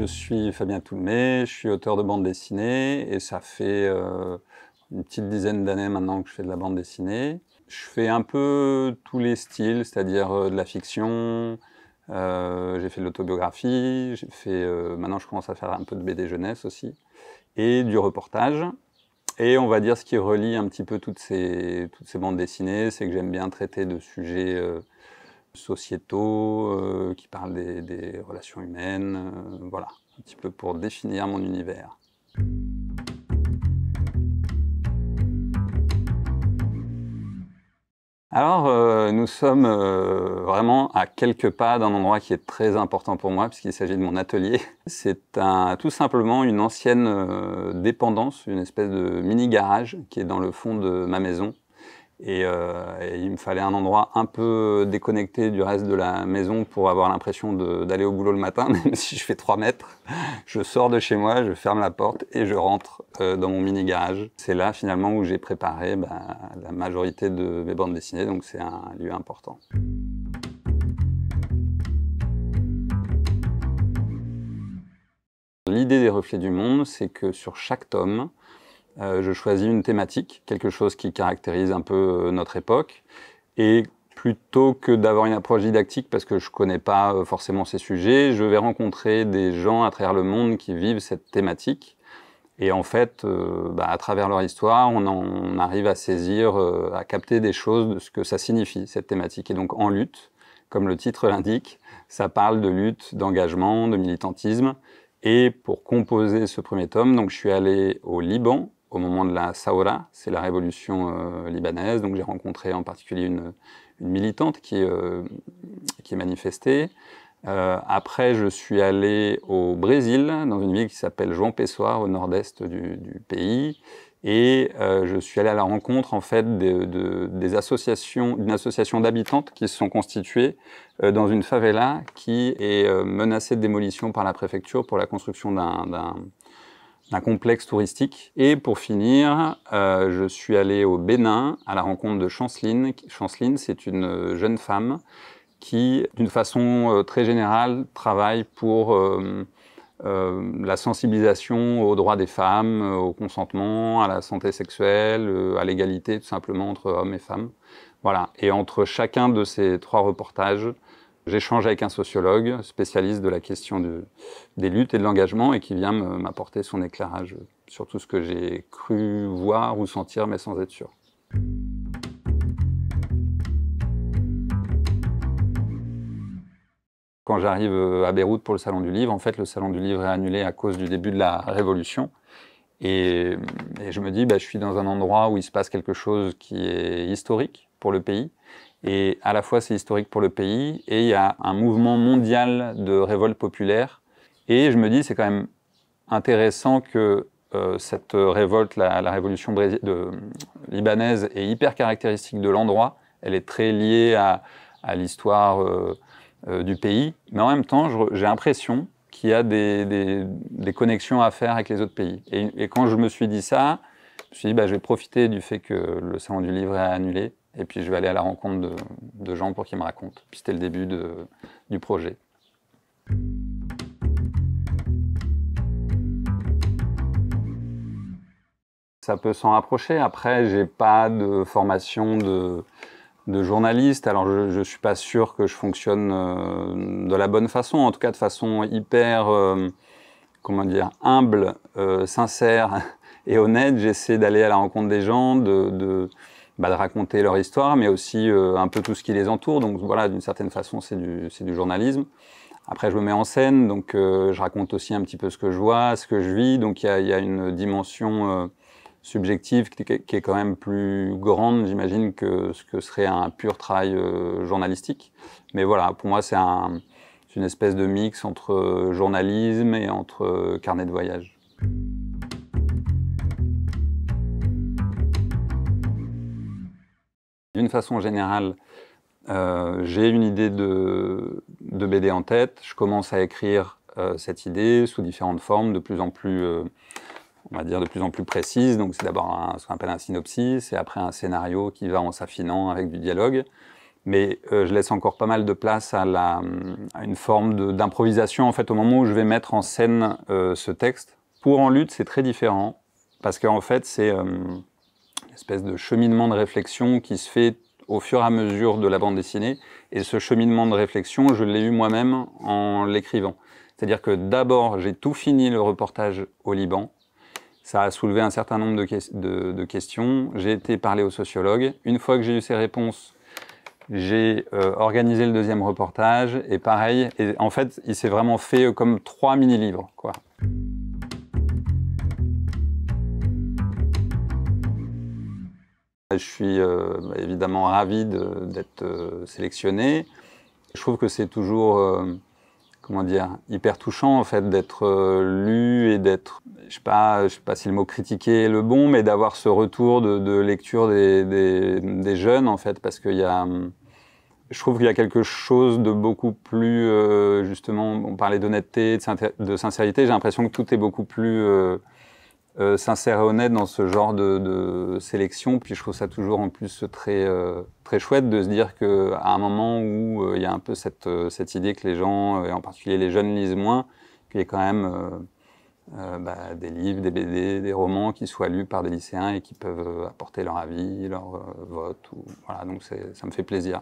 je suis Fabien Toulmé, je suis auteur de bande dessinée et ça fait euh, une petite dizaine d'années maintenant que je fais de la bande dessinée. Je fais un peu tous les styles, c'est-à-dire euh, de la fiction, euh, j'ai fait de l'autobiographie, maintenant je commence à faire un peu de BD jeunesse aussi, et du reportage. Et on va dire ce qui relie un petit peu toutes ces, toutes ces bandes dessinées, c'est que j'aime bien traiter de sujets sociétaux, euh, qui parlent des, relations humaines, euh, voilà, un petit peu pour définir mon univers. Alors, euh, nous sommes vraiment à quelques pas d'un endroit qui est très important pour moi, puisqu'il s'agit de mon atelier. C'est tout simplement une ancienne dépendance, une espèce de mini-garage qui est dans le fond de ma maison. Euh, et, il me fallait un endroit un peu déconnecté du reste de la maison pour avoir l'impression d'aller au boulot le matin, même si je fais 3 mètres. Je sors de chez moi, je ferme la porte et je rentre euh, dans mon mini-garage. C'est là finalement où j'ai préparé bah, la majorité de mes bandes dessinées, donc c'est un lieu important. L'idée des reflets du monde, c'est que sur chaque tome, euh, je choisis une thématique, quelque chose qui caractérise un peu euh, notre époque. Et plutôt que d'avoir une approche didactique, parce que je ne connais pas euh, forcément ces sujets, je vais rencontrer des gens à travers le monde qui vivent cette thématique. Et en fait, bah, à travers leur histoire, on, arrive à saisir, à capter des choses de ce que ça signifie, cette thématique. Et donc, en lutte, comme le titre l'indique, ça parle de lutte, d'engagement, de militantisme. Et pour composer ce premier tome, donc, je suis allé au Liban, au moment de la Saoura, c'est la révolution euh, libanaise. Donc j'ai rencontré en particulier une, une militante qui, euh, qui manifestée. Euh, après, je suis allé au Brésil, dans une ville qui s'appelle João Pessoa, au nord-est du, du, pays. Et euh, je suis allé à la rencontre en fait de, de, des associations, d'une association d'habitantes qui se sont constituées dans une favela qui est menacée de démolition par la préfecture pour la construction d'un un complexe touristique. Et pour finir, euh, je suis allé au Bénin à la rencontre de Chanceline. Chanceline, c'est une jeune femme qui, d'une façon euh, très générale, travaille pour euh, la sensibilisation aux droits des femmes, au consentement, à la santé sexuelle, à l'égalité tout simplement entre hommes et femmes. Voilà. Et entre chacun de ces trois reportages, J'échange avec un sociologue spécialiste de la question des luttes et de l'engagement et qui vient m'apporter son éclairage sur tout ce que j'ai cru voir ou sentir, mais sans être sûr. Quand j'arrive euh, à Beyrouth pour le Salon du Livre, en fait, le Salon du Livre est annulé à cause du début de la Révolution. Et, je me dis, bah, je suis dans un endroit où il se passe quelque chose qui est historique, pour le pays. Et à la fois, c'est historique pour le pays et il y a un mouvement mondial de révolte populaire. Et je me dis, c'est quand même intéressant que euh, cette révolte, la, la révolution libanaise, est hyper caractéristique de l'endroit. Elle est très liée à, l'histoire euh, euh, du pays. Mais en même temps, j'ai l'impression qu'il y a des, connexions à faire avec les autres pays. Et, et, quand je me suis dit ça, je me suis dit, bah, je vais profiter du fait que le Salon du Livre est annulé et puis je vais aller à la rencontre de, gens pour qu'ils me racontent. Puis c'était le début du projet. Ça peut s'en rapprocher. Après, j'ai pas de formation de, journaliste. Alors, je, ne suis pas sûr que je fonctionne euh, de la bonne façon, en tout cas de façon hyper, euh, comment dire, humble, euh, sincère et honnête. J'essaie d'aller à la rencontre des gens, de bah, de raconter leur histoire, mais aussi euh, un peu tout ce qui les entoure. Donc voilà, d'une certaine façon, c'est du, du, journalisme. Après, je me mets en scène, donc euh, je raconte aussi un petit peu ce que je vois, ce que je vis. Donc il y, y a, une dimension euh, subjective qui, est quand même plus grande, j'imagine, que ce que serait un pur travail journalistique. Mais voilà, pour moi, c'est un, une espèce de mix entre journalisme et entre carnet de voyage. d'une façon générale, euh, j'ai une idée de, de, BD en tête, je commence à écrire euh, cette idée sous différentes formes, de plus en plus, euh, on va dire, de plus en plus précises. Donc c'est d'abord ce qu'on appelle un synopsis, et après un scénario qui va en s'affinant avec du dialogue. Mais je laisse encore pas mal de place à, la, à une forme d'improvisation, en fait, au moment où je vais mettre en scène ce texte. Pour En Lutte, c'est très différent, parce qu'en fait, c'est espèce de cheminement de réflexion qui se fait au fur et à mesure de la bande dessinée. Et ce cheminement de réflexion, je l'ai eu moi-même en l'écrivant. C'est-à-dire que d'abord, j'ai tout fini le reportage au Liban. Ça a soulevé un certain nombre de, questions. J'ai été parler aux sociologues. Une fois que j'ai eu ces réponses, j'ai euh, organisé le deuxième reportage. Et pareil, et en fait, il s'est vraiment fait euh, comme trois mini-livres. quoi. Je suis euh, évidemment ravi d'être euh, sélectionné. Je trouve que c'est toujours euh, comment dire, hyper touchant en fait d'être lu et d'être, je sais pas, je sais pas si le mot critiquer est le bon, mais d'avoir ce retour de, de lecture des, des, des, jeunes en fait, parce qu'il y a, je trouve qu'il y a quelque chose de beaucoup plus, justement, on parlait d'honnêteté, de, de, sincérité, j'ai l'impression que tout est beaucoup plus euh, sincère et honnête dans ce genre de, sélection. Puis je trouve ça toujours en plus très, euh, chouette de se dire qu'à un moment où euh, il y a un peu cette, idée que les gens, et en particulier les jeunes, lisent moins, qu'il y ait quand même bah, des livres, des BD, des romans qui soient lus par des lycéens et qui peuvent apporter leur avis, leur vote. voilà, donc ça me fait plaisir.